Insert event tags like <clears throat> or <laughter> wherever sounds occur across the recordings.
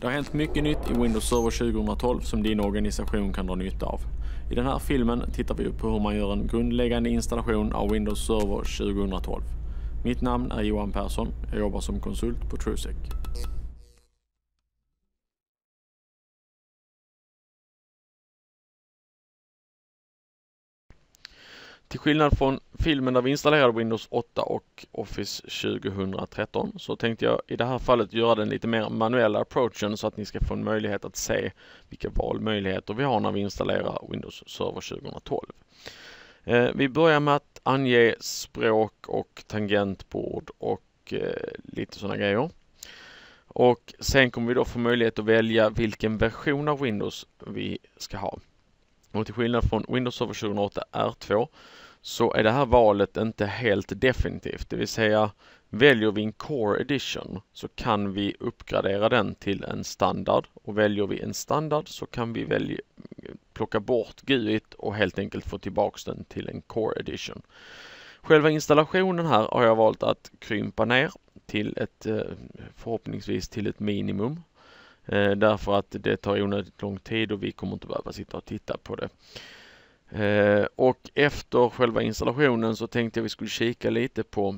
Det har hänt mycket nytt i Windows Server 2012 som din organisation kan dra nytta av. I den här filmen tittar vi på hur man gör en grundläggande installation av Windows Server 2012. Mitt namn är Johan Persson. Jag jobbar som konsult på TrueSec. Till skillnad från filmen där vi installerade Windows 8 och Office 2013 så tänkte jag i det här fallet göra den lite mer manuella approachen så att ni ska få en möjlighet att se vilka valmöjligheter vi har när vi installerar Windows Server 2012. Eh, vi börjar med att ange språk och tangentbord och eh, lite sådana grejer. Och sen kommer vi då få möjlighet att välja vilken version av Windows vi ska ha. Och till skillnad från Windows Server 2008 R2 så är det här valet inte helt definitivt, det vill säga väljer vi en Core Edition så kan vi uppgradera den till en standard och väljer vi en standard så kan vi välja, plocka bort GUIT och helt enkelt få tillbaks den till en Core Edition. Själva installationen här har jag valt att krympa ner till ett eh, förhoppningsvis till ett minimum eh, därför att det tar onödigt lång tid och vi kommer inte behöva sitta och titta på det. Eh, och efter själva installationen så tänkte jag vi skulle kika lite på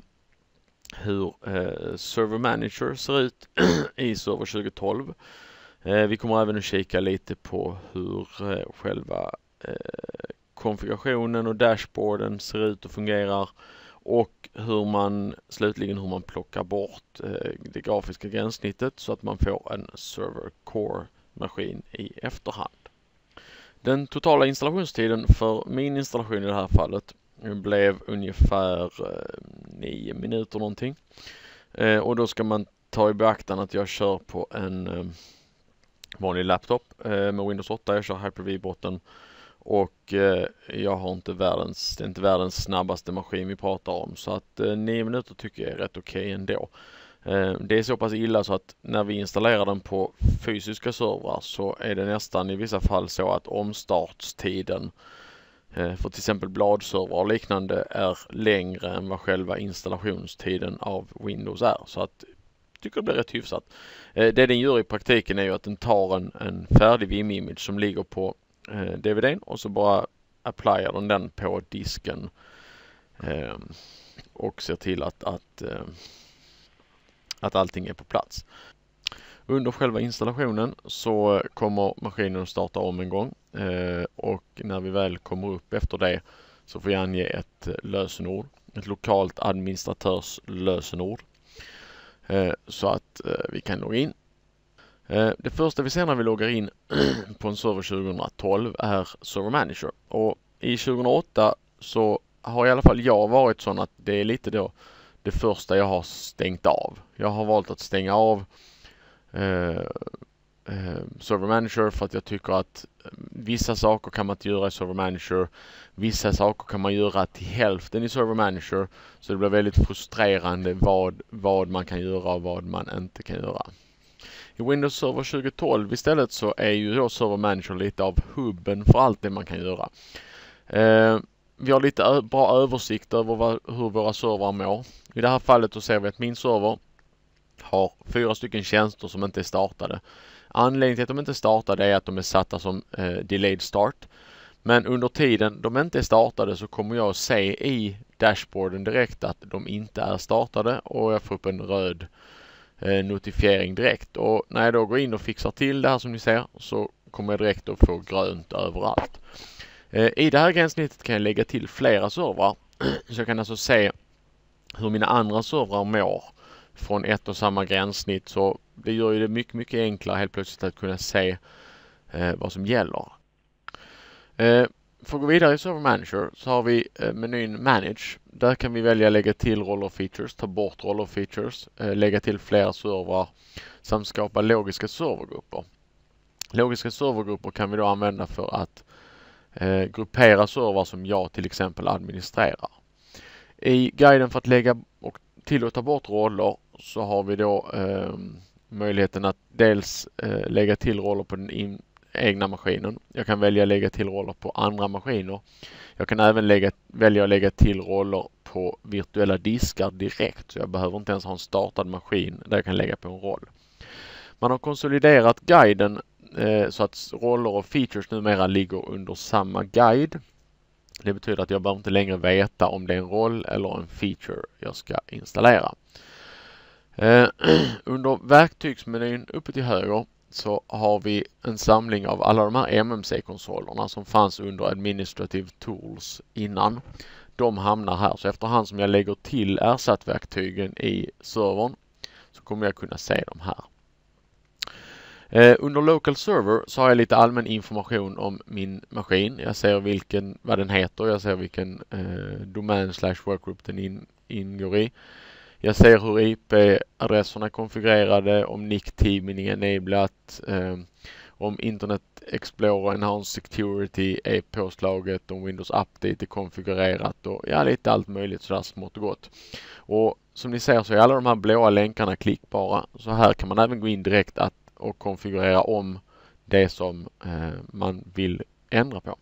hur eh, Server Manager ser ut <clears throat> i Server 2012. Eh, vi kommer även att kika lite på hur själva konfigurationen och dashboarden ser ut och fungerar och hur man slutligen hur man plockar bort det grafiska gränssnittet så att man får en Server Core maskin i efterhand. Den totala installationstiden för min installation i det här fallet blev ungefär 9 eh, minuter någonting. Eh, och då ska man ta i beaktande att jag kör på en eh, vanlig laptop med Windows 8. Jag kör Hyper-V botten och jag har inte världens, det är inte världens snabbaste maskin vi pratar om så att 9 minuter tycker jag är rätt okej okay ändå. Eh, det är så pass illa så att när vi installerar den på fysiska servrar så är det nästan i vissa fall så att omstartstiden eh, för till exempel bladservrar och liknande är längre än vad själva installationstiden av Windows är. Så att jag tycker det blir rätt hyfsat. Eh, det den gör i praktiken är ju att den tar en, en färdig Vim-image som ligger på DVDn och så bara applyar den den på disken och ser till att, att att allting är på plats. Under själva installationen så kommer maskinen att starta om en gång eh, och när vi väl kommer upp efter det så får vi ange ett lösenord, ett lokalt administratörs lösenord eh, så att eh, vi kan logga in. Det första vi ser när vi loggar in <clears throat> på en server 2012 är Server Manager och i 2008 så har i alla fall jag varit sån att det är lite då det första jag har stängt av. Jag har valt att stänga av eh, eh, Server Manager för att jag tycker att eh, vissa saker kan man inte göra i Server Manager. Vissa saker kan man göra till hälften i Server Manager. Så det blir väldigt frustrerande vad, vad man kan göra och vad man inte kan göra. I Windows Server 2012 istället så är ju då Server Manager lite av hubben för allt det man kan göra. Eh, vi har lite bra översikt över vad, hur våra servrar mår. I det här fallet så ser vi att min server har fyra stycken tjänster som inte är startade. Anledningen till att de inte är startade är att de är satta som eh, delayed start. Men under tiden de inte är startade så kommer jag se i dashboarden direkt att de inte är startade och jag får upp en röd eh, notifiering direkt. Och när jag då går in och fixar till det här som ni ser så kommer jag direkt att få grönt överallt. Eh, I det här gränssnittet kan jag lägga till flera servrar. <clears throat> Så jag kan alltså se hur mina andra servrar mår från ett och samma gränssnitt. Så det gör ju det mycket, mycket enklare helt plötsligt att kunna se eh, vad som gäller. Eh, för att gå vidare i Server Manager så har vi menyn Manage. Där kan vi välja lägga till roller features, ta bort roller features, lägga till flera servrar samt skapa logiska servergrupper. Logiska servergrupper kan vi då använda för att eh, gruppera servrar som jag till exempel administrerar. I guiden för att lägga och till och ta bort roller så har vi då eh, möjligheten att dels eh, lägga till roller på den in, egna maskinen. Jag kan välja att lägga till roller på andra maskiner. Jag kan även lägga, välja att lägga till roller på virtuella diskar direkt. Så jag behöver inte ens ha en startad maskin där jag kan lägga på en roll. Man har konsoliderat guiden Eh, så att roller och features numera ligger under samma guide. Det betyder att jag behöver inte längre veta om det är en roll eller en feature jag ska installera. Eh, <clears throat> under verktygsmenyn uppe till höger så har vi en samling av alla de här MMC-konsolerna som fanns under Administrative Tools innan. De hamnar här så efterhand som jag lägger till ersatt verktygen i servern så kommer jag kunna se dem här. Eh, under Local Server så har jag lite allmän information om min maskin. Jag ser vilken, vad den heter, jag ser vilken eh, domän slash workgroup den in, ingår i. Jag ser hur IP-adresserna är konfigurerade, om NIC timing är enablat, eh, om Internet Explorer Enhanced Security är e påslaget, om Windows Update är konfigurerat och ja, lite allt möjligt sådär smått och gott. Och som ni ser så är alla de här blåa länkarna klickbara. Så här kan man även gå in direkt att och konfigurera om det som eh, man vill ändra på.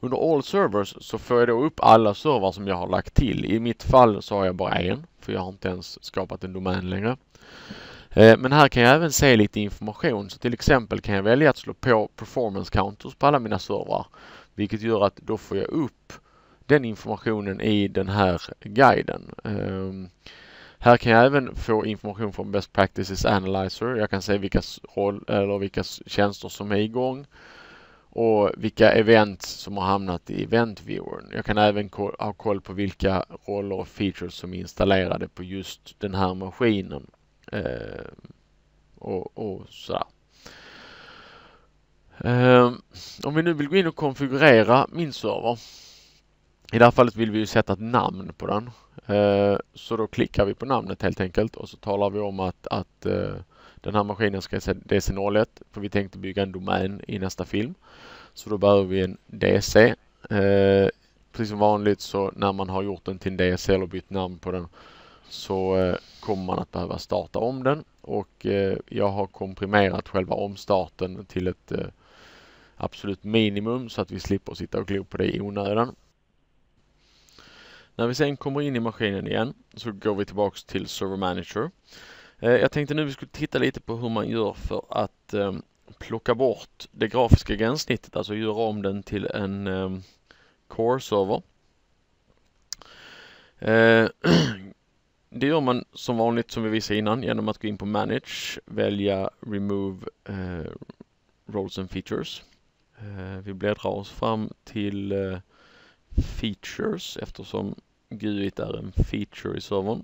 Under All Servers så får jag då upp alla servrar som jag har lagt till. I mitt fall så har jag bara en, för jag har inte ens skapat en domän längre. Eh, men här kan jag även se lite information. Så till exempel kan jag välja att slå på performance counters på alla mina servrar. Vilket gör att då får jag upp den informationen i den här guiden. Ehm, här kan jag även få information från Best Practices Analyzer. Jag kan se vilka, roll, eller vilka tjänster som är igång och vilka event som har hamnat i Event Viewern. Jag kan även ha koll på vilka roller och features som är installerade på just den här maskinen. Eh, och, och sådär. Eh, om vi nu vill gå in och konfigurera min server. I det här fallet vill vi ju sätta ett namn på den. Eh, så då klickar vi på namnet helt enkelt och så talar vi om att, att eh, den här maskinen ska heta DC01 för vi tänkte bygga en domän i nästa film. Så då behöver vi en DC. Eh, precis som vanligt så när man har gjort den till en DC eller bytt namn på den så kommer man att behöva starta om den och jag har komprimerat själva omstarten till ett absolut minimum så att vi slipper sitta och glo på det i onödan. När vi sen kommer in i maskinen igen så går vi tillbaks till Server Manager. Eh, jag tänkte nu vi skulle titta lite på hur man gör för att ehm, plocka bort det grafiska gränssnittet, alltså göra om den till en ehm, Core-server. Eh, <clears throat> det gör man som vanligt som vi visade innan genom att gå in på Manage, välja Remove eh, Roles and Features. Vi bläddrar oss fram till Features eftersom GUIT är en feature i servern.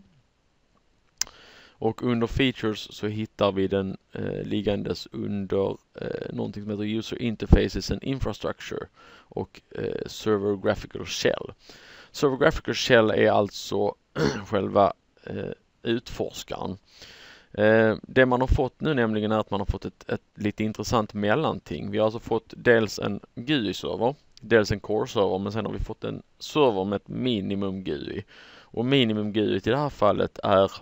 Och under features så hittar vi den eh, liggandes under eh, någonting som heter user interfaces and infrastructure och eh, server graphical shell. Server graphical shell är alltså <clears throat> själva eh, utforskaren. Eh, det man har fått nu nämligen är att man har fått ett, ett lite intressant mellanting. Vi har alltså fått dels en GUI-server dels en core-server men sen har vi fått en server med ett minimum GUI. Och minimum GUI i det här fallet är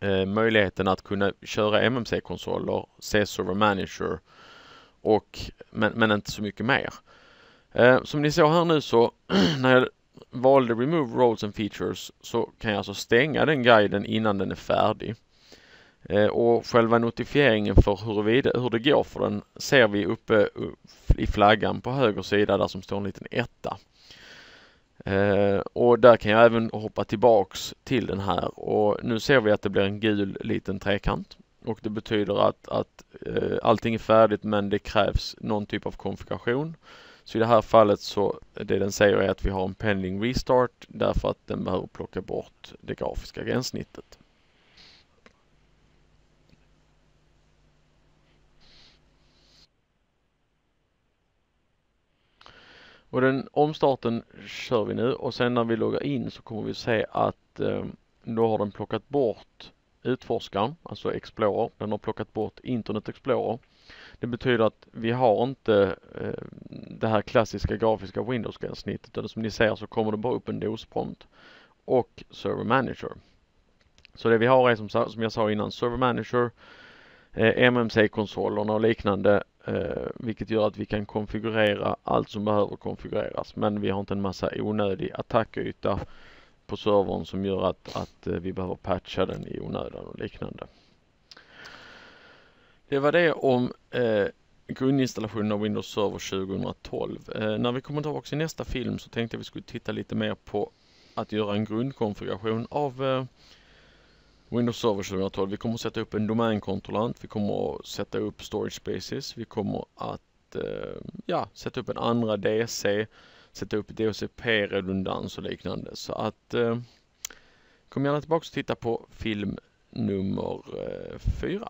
eh, möjligheten att kunna köra MMC-konsoler, C-server manager och men, men inte så mycket mer. Eh, som ni såg här nu så <clears throat> när jag valde remove roles and features så kan jag alltså stänga den guiden innan den är färdig. Eh, och själva notifieringen för huruvida, hur det går för den ser vi uppe i flaggan på höger sida där som står en liten etta. Eh, och där kan jag även hoppa tillbaks till den här och nu ser vi att det blir en gul liten trekant och det betyder att, att eh, allting är färdigt men det krävs någon typ av konfiguration. Så i det här fallet så det den säger är att vi har en pending restart därför att den behöver plocka bort det grafiska gränssnittet. Och den omstarten kör vi nu och sen när vi loggar in så kommer vi se att eh, då har den plockat bort utforskaren, alltså Explorer. Den har plockat bort Internet Explorer. Det betyder att vi har inte eh, det här klassiska grafiska Windows-gränssnittet utan som ni ser så kommer det bara upp en DOS-prompt och Server Manager. Så det vi har är som, som jag sa innan Server Manager, eh, MMC-konsolerna och liknande eh, vilket gör att vi kan konfigurera allt som behöver konfigureras men vi har inte en massa onödig attackyta på servern som gör att, att eh, vi behöver patcha den i onödan och liknande. Det var det om eh, grundinstallationen av Windows Server 2012. Eh, när vi kommer tillbaka i nästa film så tänkte jag vi skulle titta lite mer på att göra en grundkonfiguration av eh, Windows Server 2012. Vi kommer att sätta upp en domänkontrollant. Vi kommer att sätta upp storage spaces. Vi kommer att eh, ja, sätta upp en andra DC, sätta upp DHCP-redundans och liknande. Så att eh, kom gärna tillbaka och titta på film nummer eh, fyra.